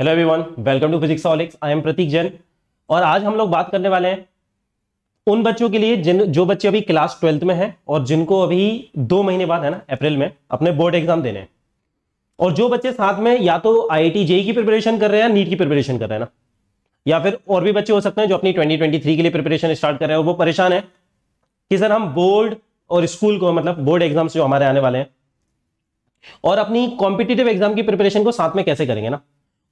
hello everyone welcome to Physicsaholics I am Prateek Jain और आज हम लोग बात करने वाले हैं उन बच्चों के लिए जिन जो बच्चे अभी क्लास ट्वेल्थ में हैं और जिनको अभी दो महीने बाद है ना अप्रैल में अपने बोर्ड एग्जाम देने हैं और जो बच्चे साथ में या तो आई जेई e की प्रिपरेशन कर रहे हैं या नीट की प्रिपरेशन कर रहे हैं ना या फिर और भी बच्चे हो सकते हैं जो अपनी ट्वेंटी के लिए प्रिपरेशन स्टार्ट कर रहे हैं और वो परेशान है कि सर हम बोर्ड और स्कूल को मतलब बोर्ड एग्जाम्स जो हमारे आने वाले हैं और अपनी कॉम्पिटेटिव एग्जाम की प्रिपरेशन को साथ में कैसे करेंगे ना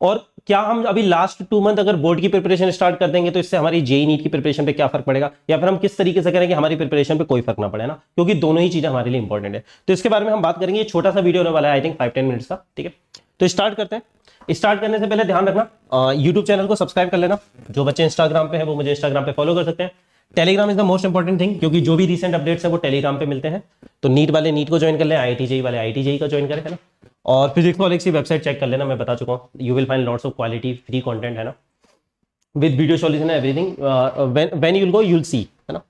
और क्या हम अभी लास्ट टू मंथ अगर बोर्ड की प्रिपरेशन स्टार्ट कर देंगे तो इससे हमारी J E NEET e e e की प्रिपरेशन पे क्या फर्क पड़ेगा या फिर हम किस तरीके से करेंगे हमारी प्रिपरेशन पे कोई फर्क ना पड़े ना क्योंकि दोनों ही चीजें हमारे लिए इंपॉर्टेंट है तो इसके बारे में हम बात करेंगे ये छोटा सा वीडियो होने वाला है I think five ten minutes का ठीक है तो स्टार्ट करते हैं स्टार्ट करने से पहले ध्यान रखना यूट्यूब चैनल को सब्सक्राइब कर लेना जो बच्चे इंस्टाग्राम पे है वो मुझे इंस्टाग्राम पे फॉलो कर सकते हैं Telegram is the most important thing क्योंकि जो भी रिसेंट अपडेट्स है वो टेलीग्राम पे मिलते हैं तो नीट वाले नीट को ज्वाइन कर लें आई e वाले आई का ज्वाइन करें है ना और फिजिक्स वाले की वेबसाइट चेक कर लेना मैं बता चुका हूँ you will find lots of quality free content है ना with video solution everything when you'll go you'll see है ना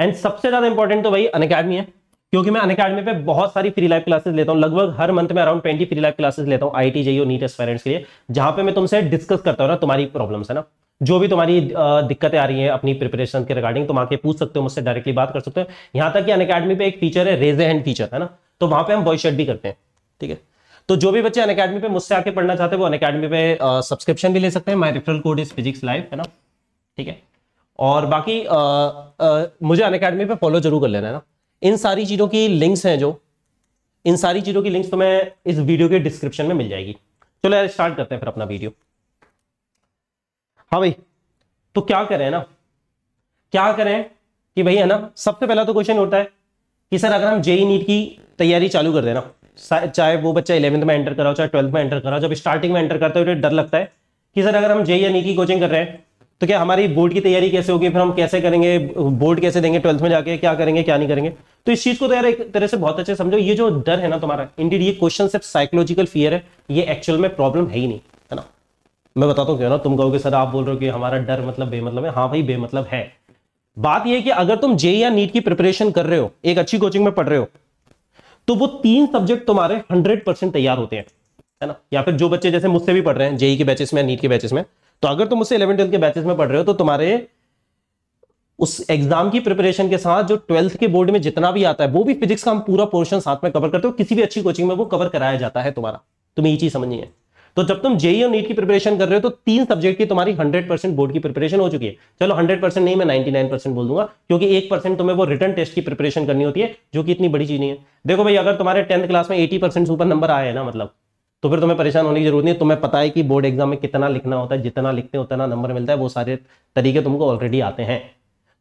एंड सबसे ज़्यादा इंपॉर्टेंट तो वही अन है क्योंकि मैं अन अकेडमी पे बहुत सारी फ्री लाइव क्लासेस लेता हूँ लगभग हर मंथ में around twenty free live classes लेता हूँ आई टी जी और नीट एस्पायरेंट्स के लिए जहाँ पे मैं तुमसे डिस्कस करता हूँ ना तुम्हारी प्रॉब्लम्स है ना जो भी तुम्हारी दिक्कतें आ रही हैं अपनी प्रिपरेशन के रिगार्डिंग तुम आके पूछ सकते हो मुझसे डायरेक्टली बात कर सकते हो यहां तक कि अन अकेडमी पे एक फीचर है रेज हैंड फीचर है ना तो वहां पे हम वॉइस चैट भी करते हैं ठीक है तो जो भी बच्चे अन अकेडमी पे मुझसे आके पढ़ना चाहते हैं वो अन अकेडमी पे सब्सक्रिप्शन भी ले सकते हैं my referral code is physics live है ना ठीक है और बाकी आ, आ, मुझे अन अकेडमी पे फॉलो जरूर कर लेना है ना इन सारी चीज़ों की लिंक्स हैं जो इन सारी चीज़ों की लिंक्स तुम्हें इस वीडियो के डिस्क्रिप्शन में मिल जाएगी चलो यार स्टार्ट करते हैं फिर अपना वीडियो हाँ भाई तो क्या करें ना क्या करें कि भाई है ना सबसे पहला तो क्वेश्चन होता है कि सर अगर हम जेई नीट e e की तैयारी चालू कर देना चाहे वो बच्चा इलेवंथ में एंटर कराओ चाहे ट्वेल्थ में एंटर कराओ जब स्टार्टिंग में एंटर करते तो डर लगता है कि सर अगर हम जेई या नीट की कोचिंग कर रहे हैं तो क्या हमारी बोर्ड की तैयारी कैसे होगी फिर हम कैसे करेंगे बोर्ड कैसे देंगे ट्वेल्थ में जाके क्या करेंगे क्या नहीं करेंगे तो इस चीज को तो यार एक तरह से बहुत अच्छे समझो ये जो डर है ना तुम्हारा इंडीड ये क्वेश्चन सिर्फ साइकोलॉजिकल फियर है ये एक्चुअल में प्रॉब्लम है ही नहीं मैं बताता हूँ क्यों ना तुम कहोगे सर आप बोल रहे हो कि हमारा डर मतलब बेमतलब है हाँ भाई बेमतलब है बात यह कि अगर तुम जे या e नीट की प्रिपरेशन कर रहे हो एक अच्छी कोचिंग में पढ़ रहे हो तो वो तीन सब्जेक्ट तुम्हारे हंड्रेड परसेंट तैयार होते हैं है ना या फिर जो बच्चे जैसे मुझसे भी पढ़ रहे हैं जेई e के बैचेस में नीट के बैचेस में तो अगर तुम मुझसे इलेवन ट्वेल्थ के बैचेस में पढ़ रहे हो तो तुम्हारे उस एग्जाम की प्रिपरेशन के साथ जो ट्वेल्थ के बोर्ड में जितना भी आता है वो भी फिजिक्स का हम पूरा पोर्शन साथ में कवर करते हो किसी भी अच्छी कोचिंग में वो कवर कराया जाता है तुम्हारा तुम्हें ये चीज समझनी है तो जब तुम जेई और नीट की प्रिपरेशन कर रहे हो तो तीन सब्जेक्ट की तुम्हारी 100% बोर्ड की प्रिपरेशन हो चुकी है चलो 100% नहीं मैं 99% बोल दूंगा क्योंकि एक परसेंट तुम्हें वो रिटर्न टेस्ट की प्रिपरेशन करनी होती है जो कि इतनी बड़ी चीज नहीं है देखो भाई अगर तुम्हारे टेंथ क्लास में एटी परसेंट सुपर नंबर आया है ना मतलब तो फिर तुम्हें परेशान होने की जरूरत नहीं तुम्हें पता है कि बोर्ड एग्जाम में कितना लिखना होता है जितना लिखते हैं उतना नंबर मिलता है वो सारे तरीके तुमको ऑलरेडी आते हैं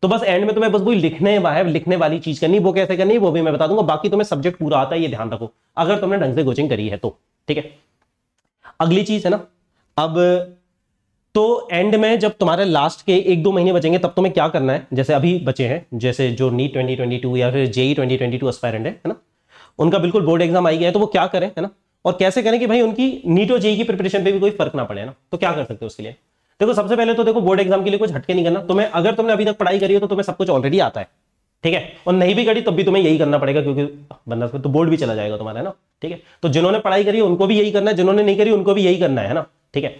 तो बस एंड में तुम्हें बस वही लिखने वाहे लिखने वाली चीज करनी वो कैसे करनी वो भी मैं बता दूंगा बाकी तुम्हें सब्जेक्ट पूरा आता है ये ध्यान रखो अगर तुमने ढंग से कोचिंग करी है तो ठीक है अगली चीज है ना अब तो एंड में जब तुम्हारे लास्ट के एक दो महीने बचेंगे तब तुम्हें क्या करना है जैसे अभी बचे हैं जैसे जो नीट 2022 या फिर जेई 2022 ट्वेंटी है ना उनका बिल्कुल बोर्ड एग्जाम आई गया है तो वो क्या करें है ना और कैसे करें कि भाई उनकी नीट और जेई की प्रिपरेशन पे भी कोई फर्क ना पड़े ना तो क्या कर सकते हो उसके लिए देखो सबसे पहले तो देखो बोर्ड एग्जाम के लिए कुछ हटके नहीं करना तुम्हें अगर तुमने अभी तक पढ़ाई करी हो तो तुम्हें सब कुछ ऑलरेडी आता है ठीक है और नहीं भी करी तब भी तुम्हें यही करना पड़ेगा क्योंकि बंदा तो बोर्ड भी चला जाएगा तुम्हारा ना ठीक है तो जिन्होंने पढ़ाई करी उनको भी यही करना है जिन्होंने नहीं करी उनको भी यही करना है ना ठीक है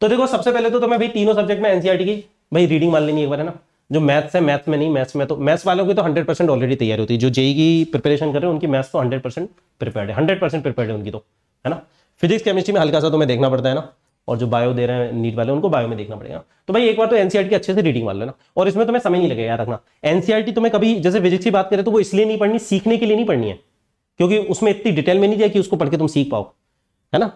तो देखो सबसे पहले तो तुम्हें तो भाई तीनों सब्जेक्ट में एनसीआरटी e की भाई रीडिंग मान लेनी एक बार है ना जो मैथ्स है मैथ्स में नहीं मैथ्स में तो मैथ्स वालों की तो हंड्रेड परसेंट ऑलरेडी तैयारी होती है जो जेई e की प्रिपरेशन कर रहे हैं उनकी मैथ्स तो हंड्रेड परसेंट प्रिपेयर है हंड्रेड परसेंट प्रिपेयर है उनकी तो है ना फिजिक्स केमिस्ट्री में हल्का सा तुम्हें तो देखना पड़ता है ना और जो बायो दे रहे हैं नीट वाले उनको बायो में देखना पड़ेगा तो भाई एक बार तो एनसीआर e की अच्छे से रीडिंग मान लेना ना और इसमें तुम्हें तो समय नहीं लगेगा याद रखना एनसीआर तुम्हें कभी जैसे फिजिक्स की बात करें तो वो इसलिए नहीं पढ़नी सीखने के लिए नहीं पढ़नी है क्योंकि उसमें इतनी डिटेल में नहीं दिया कि उसको पढ़ के तुम सीख पाओ है ना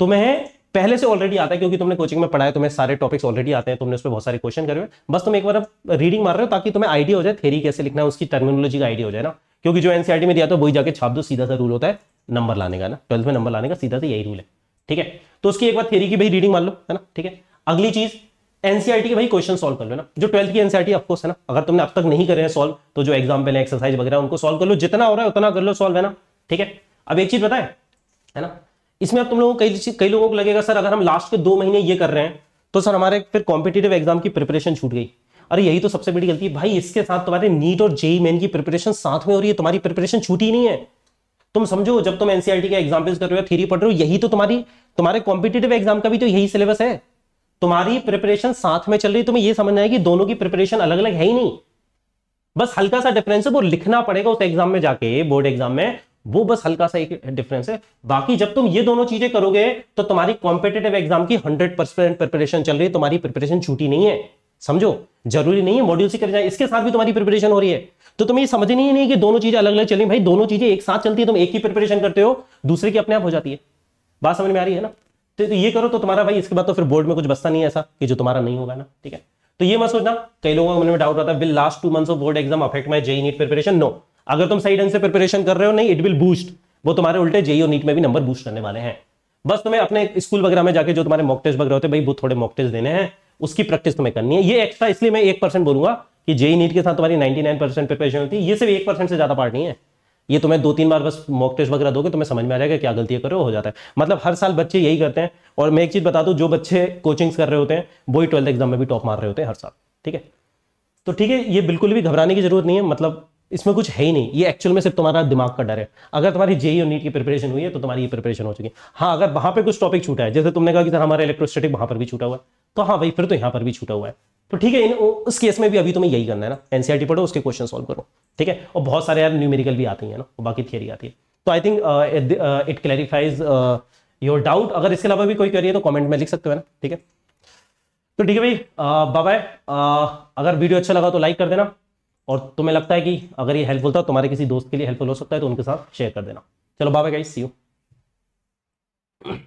तुम्हें पहले से ऑलरेडी आता है क्योंकि तुमने कोचिंग में पढ़ाया तुम्हें सारे टॉपिक्स ऑलरेडी आते हैं तुमने उस पर बहुत सारे क्वेश्चन करे हुए बस तुम एक बार रीडिंग मार रहे हो ताकि तुम्हें आइडिया हो जाए थेरी कैसे लिखना है उसकी टर्मिनोलॉजी का आइडिया हो जाए ना क्योंकि जो एनसीआरटी में दिया था वही जाकर छाप दो सीधा सा रूल होता है नंबर लाने का ना ट्वेल्थ में नंबर लाने का सीधा सा यही रूल है ठीक है तो उसकी एक बार थेरी की भाई रीडिंग मान लो है ना ठीक है अगली चीज एनसीआरटी के भाई क्वेश्चन सॉल्व कर लो ना जो ट्वेल्थ की एनसीआरटी ऑफकोर्स है ना अगर तुमने अब तक नहीं करे हैं सॉल्व तो जो एग्जाम है एक्सरसाइज वगैरह उनको सॉल्व कर लो जितना हो रहा है उतना कर लो सॉल्व है ना ठीक है अब एक चीज बताए है ना इसमें अब तुम लोगों को कई कई लोगों को लगेगा सर अगर हम लास्ट के दो महीने ये कर रहे हैं तो सर हमारे फिर कॉम्पिटेटिव एग्जाम की प्रिपरेशन छूट गई अरे यही तो सबसे बड़ी गलती है भाई इसके साथ तुम्हारे नीट और जेई मेन की प्रिपरेशन साथ में हो रही है तुम्हारी प्रिपरेशन छूटी नहीं है तुम समझो जब तुम एनसीआरटी के एग्जाम्पल्स कर रहे हो थ्योरी पढ़ रहे हो यही तो तुम्हारी तुम्हारे कॉम्पिटेटिव एग्जाम का भी तो यही सिलेबस है तुम्हारी प्रिपरेशन साथ में चल रही तुम्हें यह समझना है कि दोनों की प्रिपरेशन अलग अलग है ही नहीं बस हल्का सा डिफरेंस है वो लिखना पड़ेगा उस एग्जाम में जाके बोर्ड एग्जाम में वो बस हल्का सा एक डिफरेंस है बाकी जब तुम ये दोनों चीजें करोगे तो तुम्हारी कॉम्पिटेटिव एग्जाम की हंड्रेड परसेंट प्रिपरेशन चल रही है तुम्हारी प्रिपरेशन छूटी नहीं है समझो जरूरी नहीं है मॉड्यूल से कर जाए इसके साथ भी तुम्हारी प्रिपरेशन हो रही है तो तुम्हें ये समझ नहीं, है कि दोनों चीजें अलग अलग रही भाई दोनों चीजें एक साथ चलती है तुम एक ही प्रिपरेशन करते हो दूसरे की अपने आप हो जाती है बात समझ में आ रही है ना तो, तो ये करो तो तुम्हारा भाई इसके बाद तो फिर बोर्ड में कुछ बसता नहीं है ऐसा कि जो तुम्हारा नहीं होगा ना ठीक है तो ये मत सोचना कई लोगों का मन में डाउट होता है will last two months of board exam affect my J E NEET preparation no अगर तुम सही ढंग से प्रिपरेशन कर रहे हो नहीं इट विल बूस्ट वो तुम्हारे उल्टे जेई e और नीट में भी नंबर बूस्ट करने वाले हैं बस तुम्हें अपने स्कूल वगैरह में जाके जो तुम्हारे मॉक टेस्ट वगैरह होते भाई वो थोड़े मॉक टेस्ट देने हैं उसकी प्रैक्टिस तुम्हें करनी है ये एक्स्ट्रा इसलिए मैं एक परसेंट बोलूंगा कि जेई नीट e के साथ तुम्हारी 99 परसेंट प्रिपरेशन होती है ये सिर्फ एक परसेंट से ज्यादा पार्ट नहीं है ये तुम्हें दो तीन बार बस मॉक टेस्ट वगैरह दोगे तुम्हें समझ में आ जाएगा क्या गलतियां करो हो जाता है मतलब हर साल बच्चे यही करते हैं और मैं एक चीज़ बता दूं जो बच्चे कोचिंग्स कर रहे होते हैं वो ही ट्वेल्थ एग्जाम में भी टॉप मार रहे होते हैं हर साल ठीक है तो ठीक है ये बिल्कुल भी घबराने की जरूरत नहीं है मतलब इसमें कुछ है ही नहीं ये एक्चुअल में सिर्फ तुम्हारा दिमाग का डर है अगर तुम्हारी जेई और नीट की प्रिपरेशन हुई है तो तुम्हारी ये प्रिपरेशन हो चुकी है हाँ अगर वहां पे कुछ टॉपिक छूटा है जैसे तुमने कहा कि सर हमारे इलेक्ट्रोस्टेटिक वहां पर भी छूटा हुआ है तो हाँ भाई फिर तो यहाँ पर भी छूटा हुआ है तो ठीक है इन उस केस में भी अभी तुम्हें यही करना है ना एनसीआरटी पढ़ो उसके क्वेश्चन सॉल्व करो ठीक है और बहुत सारे यार न्यूमेरिकल भी आती हैं ना बाकी थियरी आती है तो I think it clarifies your doubt अगर इसके अलावा भी कोई क्वेरी है तो कमेंट में लिख सकते हो ना ठीक है तो ठीक है भाई बाबा uh, uh, अगर वीडियो अच्छा लगा तो लाइक कर देना और तुम्हें लगता है कि अगर ये हेल्पफुल था तुम्हारे किसी दोस्त के लिए हेल्पफुल हो सकता है तो उनके साथ शेयर कर देना चलो बाबा गाइस सी यू